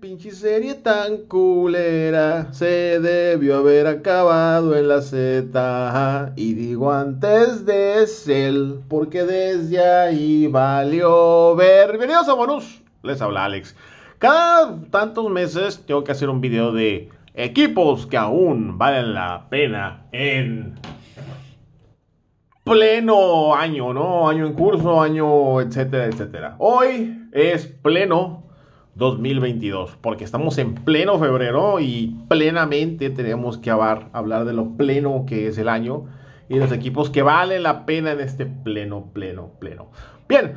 Pinche serie tan culera se debió haber acabado en la Z. Y digo antes de Cell, porque desde ahí valió ver. Bienvenidos a Bonus, les habla Alex. Cada tantos meses tengo que hacer un video de equipos que aún valen la pena en pleno año, ¿no? Año en curso, año, etcétera, etcétera. Hoy es pleno 2022, porque estamos en pleno febrero y plenamente tenemos que hablar, de lo pleno que es el año y los equipos que valen la pena en este pleno, pleno, pleno. Bien,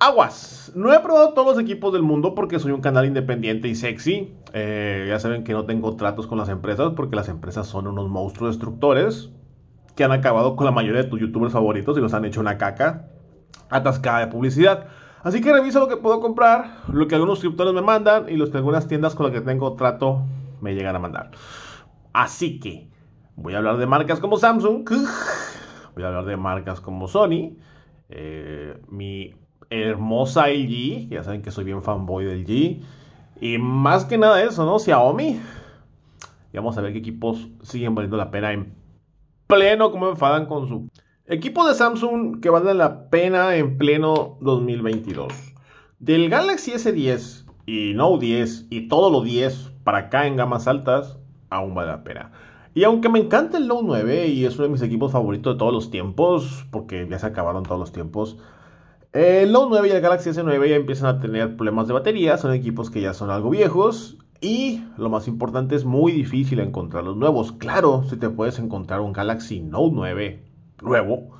Aguas, no he probado todos los equipos del mundo porque soy un canal independiente y sexy. Eh, ya saben que no tengo tratos con las empresas porque las empresas son unos monstruos destructores que han acabado con la mayoría de tus youtubers favoritos y los han hecho una caca atascada de publicidad. Así que reviso lo que puedo comprar, lo que algunos suscriptores me mandan y los que algunas tiendas con las que tengo trato me llegan a mandar. Así que voy a hablar de marcas como Samsung, voy a hablar de marcas como Sony, eh, mi hermosa LG, ya saben que soy bien fanboy del LG. y más que nada eso, ¿no? Xiaomi. Y vamos a ver qué equipos siguen valiendo la pena en pleno como enfadan con su Equipo de Samsung que vale la pena en pleno 2022. Del Galaxy S10 y Note 10 y todos los 10 para acá en gamas altas, aún vale la pena. Y aunque me encanta el Note 9 y es uno de mis equipos favoritos de todos los tiempos, porque ya se acabaron todos los tiempos, el Note 9 y el Galaxy S9 ya empiezan a tener problemas de batería, son equipos que ya son algo viejos y lo más importante es muy difícil encontrar los nuevos. Claro, si te puedes encontrar un Galaxy Note 9 nuevo,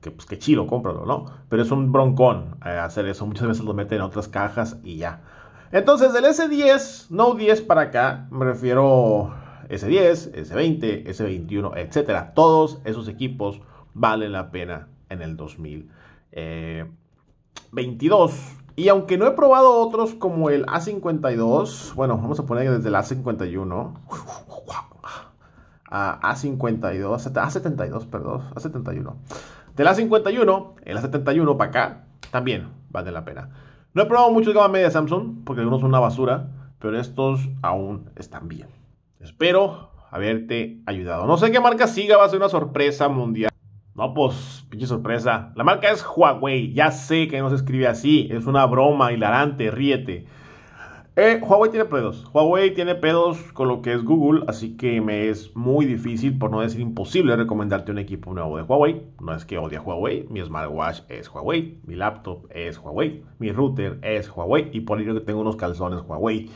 que pues qué chido, cómpralo, ¿no? Pero es un broncón eh, hacer eso. Muchas veces lo meten en otras cajas y ya. Entonces, del S10, no 10 para acá, me refiero S10, S20, S21, etcétera. Todos esos equipos valen la pena en el 2022. Eh, y aunque no he probado otros como el A52, bueno, vamos a poner desde el A51 a 52 A72, perdón, A71. Del A51, el A71 para acá, también vale la pena. No he probado muchos gama media Samsung, porque algunos son una basura, pero estos aún están bien. Espero haberte ayudado. No sé qué marca siga, va a ser una sorpresa mundial. No, pues, pinche sorpresa. La marca es Huawei. Ya sé que no se escribe así. Es una broma hilarante, ríete. Eh, Huawei tiene pedos. Huawei tiene pedos con lo que es Google, así que me es muy difícil, por no decir imposible, recomendarte un equipo nuevo de Huawei. No es que odie a Huawei, mi smartwatch es Huawei, mi laptop es Huawei, mi router es Huawei y por ello que tengo unos calzones Huawei.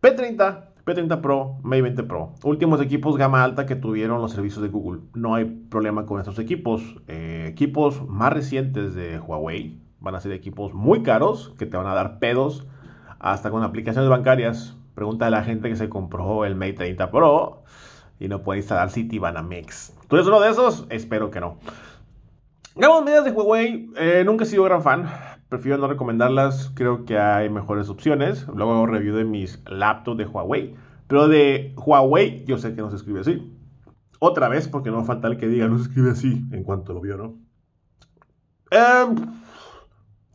P30, P30 Pro, Mate 20 Pro. Últimos equipos gama alta que tuvieron los servicios de Google. No hay problema con estos equipos. Eh, equipos más recientes de Huawei van a ser equipos muy caros que te van a dar pedos hasta con aplicaciones bancarias. Pregunta a la gente que se compró el Mate 30 Pro y no puede instalar City Banamex. ¿Tú eres uno de esos? Espero que no. Gama medidas de Huawei, eh, nunca he sido gran fan. Prefiero no recomendarlas, creo que hay mejores opciones. Luego hago review de mis laptops de Huawei. Pero de Huawei, yo sé que no se escribe así. Otra vez, porque no falta el que diga, no se escribe así, en cuanto lo vio, ¿no? Em,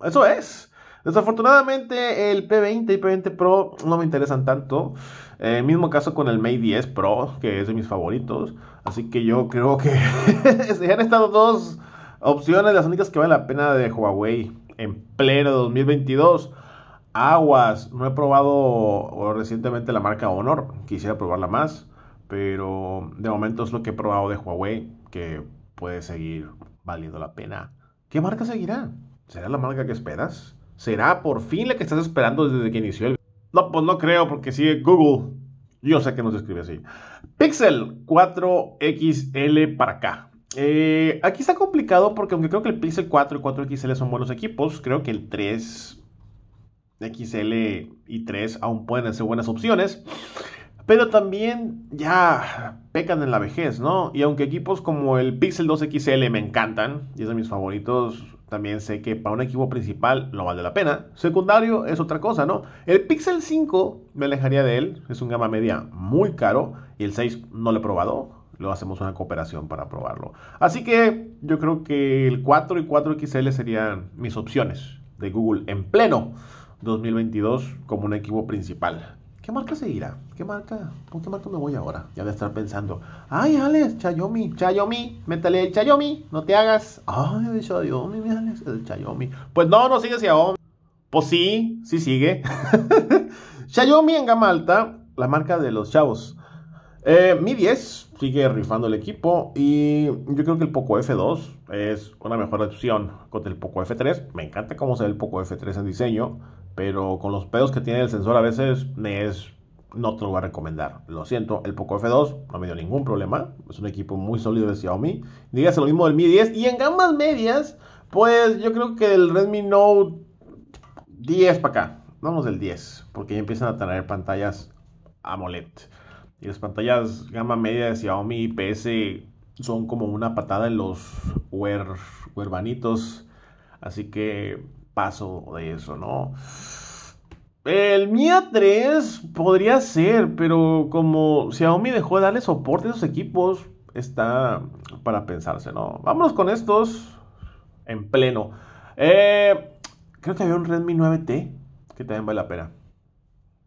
eso es. Desafortunadamente el P20 y P20 Pro no me interesan tanto. el eh, mismo caso con el Mate 10 Pro, que es de mis favoritos. Así que yo creo que han estado dos opciones las únicas que valen la pena de Huawei en pleno 2022. Aguas, no he probado recientemente la marca Honor, quisiera probarla más, pero de momento es lo que he probado de Huawei que puede seguir valiendo la pena. ¿Qué marca seguirá? ¿Será la marca que esperas? ¿Será por fin la que estás esperando desde que inició el... No, pues no creo porque sigue Google. Yo sé que no se escribe así. Pixel 4XL para acá. Eh, aquí está complicado porque aunque creo que el Pixel 4 y 4XL son buenos equipos, creo que el 3 XL y 3 aún pueden ser buenas opciones pero también ya pecan en la vejez, ¿no? Y aunque equipos como el Pixel 2 XL me encantan, y es de mis favoritos, también sé que para un equipo principal no vale la pena. Secundario es otra cosa, ¿no? El Pixel 5 me alejaría de él, es un gama media muy caro, y el 6 no lo he probado. Lo hacemos una cooperación para probarlo. Así que yo creo que el 4 y 4 XL serían mis opciones de Google en pleno 2022 como un equipo principal. ¿Qué marca seguirá? ¿Qué marca? ¿Con qué marca me voy ahora? Ya de estar pensando. Ay, Alex, Chayomi, Chayomi, métale el Chayomi, no te hagas. Ay, el Chayomi, mi el Chayomi. Pues no, no sigue Xiaomi. Pues sí, sí sigue. Chayomi en gama alta, la marca de los chavos. Eh, mi 10 sigue rifando el equipo y yo creo que el Poco F2 es una mejor opción contra el Poco F3. Me encanta cómo se ve el Poco F3 en diseño. Pero con los pedos que tiene el sensor a veces es no te lo voy a recomendar. Lo siento, el Poco F2 no me dio ningún problema. Es un equipo muy sólido de Xiaomi. Dígase lo mismo del Mi 10. Y en gamas medias, pues yo creo que el Redmi Note 10 para acá. Vamos del 10, porque ya empiezan a traer pantallas AMOLED. Y las pantallas gama media de Xiaomi y PS son como una patada en los huer, Así que paso de eso, ¿no? El Mia 3 podría ser, pero como Xiaomi dejó de darle soporte a esos equipos, está para pensarse, ¿no? Vámonos con estos en pleno. Eh, creo que había un Redmi 9T que también vale la pena.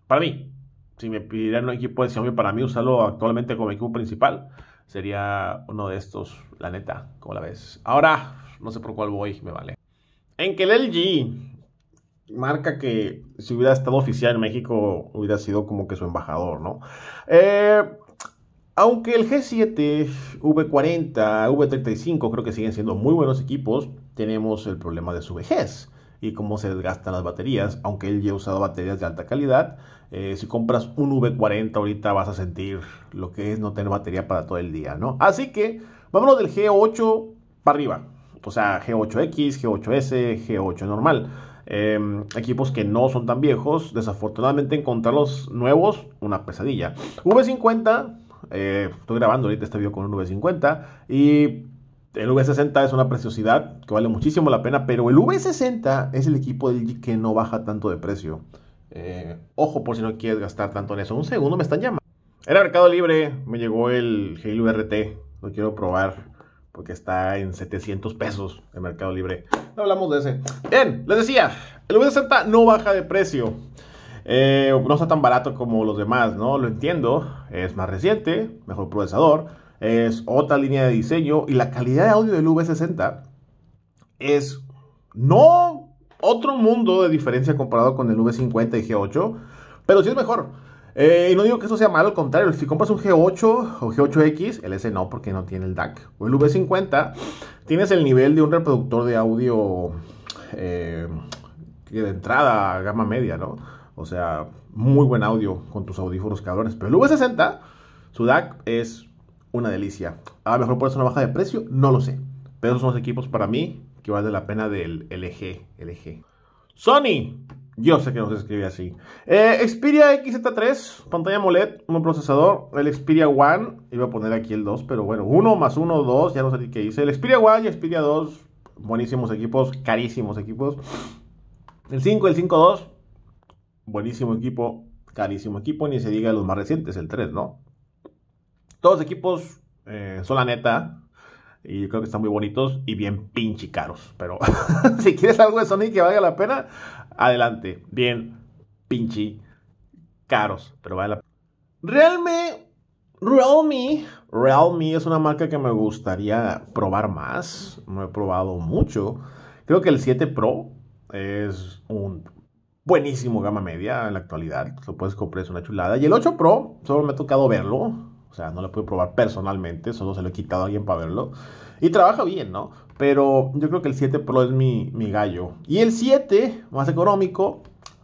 Para mí, si me pidieran un equipo de Xiaomi para mí, usarlo actualmente como equipo principal, sería uno de estos, la neta, como la ves. Ahora, no sé por cuál voy, me vale. En que el LG, marca que si hubiera estado oficial en México, hubiera sido como que su embajador, ¿no? Eh, aunque el G7, V40, V35 creo que siguen siendo muy buenos equipos, tenemos el problema de su vejez y cómo se desgastan las baterías. Aunque él ya ha usado baterías de alta calidad, eh, si compras un V40 ahorita vas a sentir lo que es no tener batería para todo el día, ¿no? Así que vámonos del G8 para arriba o sea, G8X, G8S, G8 normal. Em, equipos que no son tan viejos, desafortunadamente encontrarlos nuevos, una pesadilla. V50, eh, estoy grabando ahorita este video con un V50 y el V60 es una preciosidad que vale muchísimo la pena, pero el V60 es el equipo del que no baja tanto de precio. Eh, ojo por si no quieres gastar tanto en eso. Un segundo me están llamando. Era Mercado Libre, me llegó el Halo RT, lo quiero probar porque está en 700 pesos en Mercado Libre. No hablamos de ese. Bien, les decía, el V60 no baja de precio. Eh, no está tan barato como los demás, ¿no? Lo entiendo. Es más reciente, mejor procesador, es otra línea de diseño y la calidad de audio del V60 es no otro mundo de diferencia comparado con el V50 y G8, pero sí es mejor. Eh, y no digo que eso sea malo, al contrario, si compras un G8 o G8X, el S no, porque no tiene el DAC. O el V50, tienes el nivel de un reproductor de audio eh, de entrada gama media, ¿no? O sea, muy buen audio con tus audífonos cabrones. Pero el V60, su DAC es una delicia. A lo mejor por eso una baja de precio, no lo sé. Pero esos son los equipos para mí que valen la pena del LG. LG. Sony, yo sé que no se escribe así. Eh, Xperia XZ3, pantalla AMOLED, un procesador. El Xperia One, iba a poner aquí el 2, pero bueno, 1 más 1, 2, ya no sé qué dice. El Xperia One y el Xperia 2, buenísimos equipos, carísimos equipos. El 5, el 5.2, buenísimo equipo, carísimo equipo, ni se diga los más recientes, el 3, ¿no? Todos equipos eh, son la neta, y yo creo que están muy bonitos y bien pinche caros. Pero si quieres algo de Sony que valga la pena, adelante. Bien, pinche caros, pero vale la Realme, Realme, Realme es una marca que me gustaría probar más. No he probado mucho. Creo que el 7 Pro es un buenísimo gama media en la actualidad. Lo puedes comprar, es una chulada. Y el 8 Pro, solo me ha tocado verlo. O sea, no lo puedo probar personalmente, solo se lo he quitado a alguien para verlo. Y trabaja bien, ¿no? Pero yo creo que el 7 Pro es mi, gallo. Y el 7, más económico,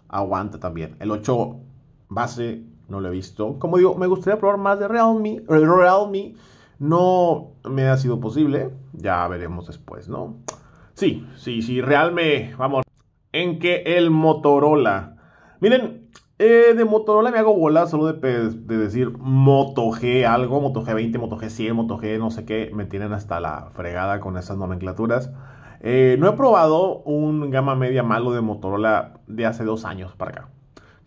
aguanta también. El 8 base no lo he visto. Como digo, me gustaría probar más de Realme. Realme no me ha sido posible. Ya veremos después, ¿no? Sí, sí, sí, Realme, vamos. En que el Motorola. Miren, eh, de Motorola me hago bola solo de, decir Moto G algo, Moto G20, Moto G100, Moto G no sé qué, me tienen hasta la fregada con esas nomenclaturas. Eh, no he probado un gama media malo de Motorola de hace dos años para acá.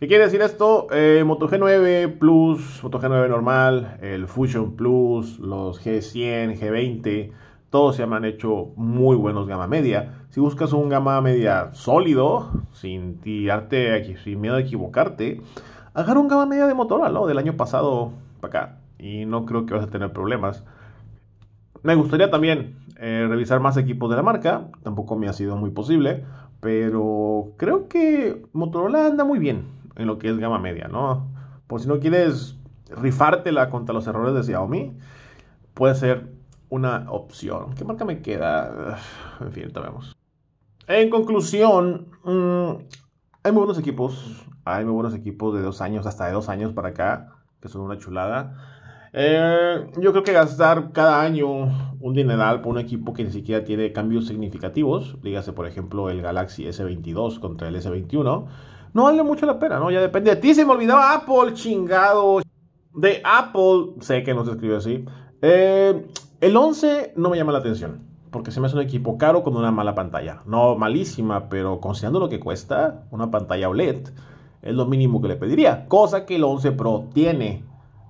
¿Qué quiere decir esto? Eh, Moto G9 Plus, Moto G9 normal, el Fusion Plus, los G100, G20, todos se me han hecho muy buenos gama media. Si buscas un gama media sólido, sin tirarte, sin miedo a equivocarte, agarra un gama media de Motorola, ¿no? Del año pasado para acá. Y no creo que vas a tener problemas. Me gustaría también eh, revisar más equipos de la marca. Tampoco me ha sido muy posible. Pero creo que Motorola anda muy bien en lo que es gama media, ¿no? Por si no quieres rifártela contra los errores de Xiaomi, puede ser una opción. ¿Qué marca me queda? En fin, te vemos. En conclusión, mm, hay muy buenos equipos. Hay muy buenos equipos de dos años, hasta de dos años para acá, que son una chulada. Eh, yo creo que gastar cada año un dineral por un equipo que ni siquiera tiene cambios significativos, dígase por ejemplo el Galaxy S22 contra el S21, no vale mucho la pena, ¿no? Ya depende de ti. Se me olvidaba Apple, chingado. De Apple, sé que no se escribe así. Eh, el 11 no me llama la atención porque se me hace un equipo caro con una mala pantalla. No malísima, pero considerando lo que cuesta una pantalla OLED, es lo mínimo que le pediría. Cosa que el 11 Pro tiene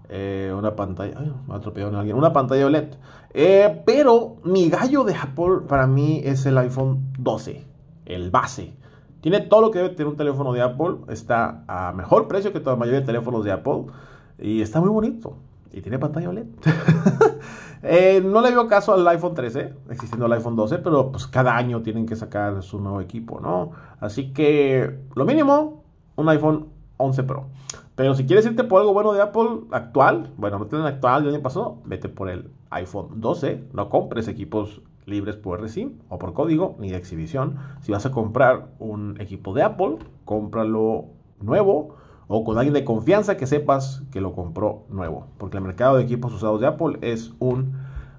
eh, una pantalla. Ay, a alguien. Una pantalla OLED. Eh, pero mi gallo de Apple para mí es el iPhone 12, el base. Tiene todo lo que debe tener un teléfono de Apple. Está a mejor precio que toda la mayoría de teléfonos de Apple. Y está muy bonito y tiene pantalla OLED. Eh, no le dio caso al iPhone 13, existiendo el iPhone 12, pero pues cada año tienen que sacar su nuevo equipo, ¿no? Así que lo mínimo, un iPhone 11 Pro. Pero si quieres irte por algo bueno de Apple actual, bueno, no tienen actual ¿De año pasado, vete por el iPhone 12, no compres equipos libres por RSIM o por código ni de exhibición. Si vas a comprar un equipo de Apple, cómpralo nuevo o con alguien de confianza que sepas que lo compró nuevo. Porque el mercado de equipos usados de Apple es un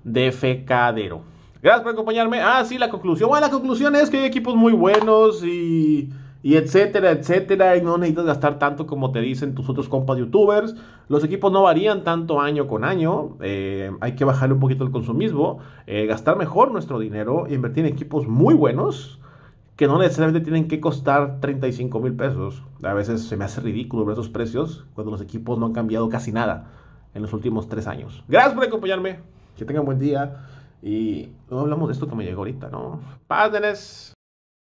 defecadero. Gracias por acompañarme. Ah, sí, la conclusión. Bueno, la conclusión es que hay equipos muy buenos y, etcétera, etcétera. Y no necesitas gastar tanto como te dicen tus otros compas youtubers. Los equipos no varían tanto año con año. Eh, hay que bajarle un poquito el consumismo. Eh, gastar mejor nuestro dinero. Invertir en equipos muy buenos que no necesariamente tienen que costar 35 mil pesos. A veces se me hace ridículo ver esos precios cuando los equipos no han cambiado casi nada en los últimos tres años. Gracias por acompañarme. Que tengan buen día. Y no hablamos de esto que me llegó ahorita, ¿no? Padres